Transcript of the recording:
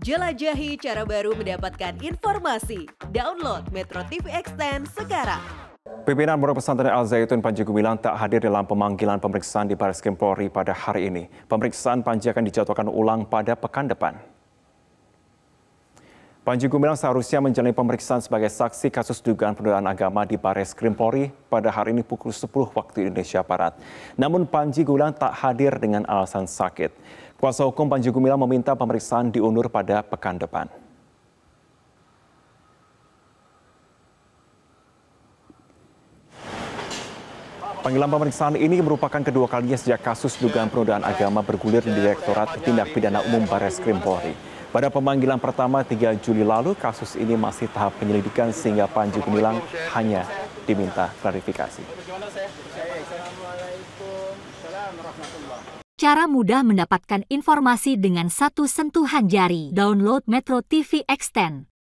Jelajahi cara baru mendapatkan informasi. Download Metro TV Extend sekarang. Pimpinan Pondok Pesantren Al Zaitun Panji Gumilang tak hadir dalam pemanggilan pemeriksaan di Baris Krim Polri pada hari ini. Pemeriksaan Panji akan dijadwalkan ulang pada pekan depan. Panji Gumilang seharusnya menjalani pemeriksaan sebagai saksi kasus dugaan penodaan agama di Bares Krim Polri pada hari ini pukul 10 waktu Indonesia Barat. Namun Panji Gumilang tak hadir dengan alasan sakit. Kuasa hukum Panji Gumilang meminta pemeriksaan diundur pada pekan depan. Panggilan pemeriksaan ini merupakan kedua kalinya sejak kasus dugaan penodaan agama bergulir di Direktorat Tindak Pidana Umum Bares Krim Polri. Pada pemanggilan pertama 3 Juli lalu, kasus ini masih tahap penyelidikan sehingga Panji Gumilang hanya diminta klarifikasi. Cara mudah mendapatkan informasi dengan satu sentuhan jari. Download Metro TV Extend.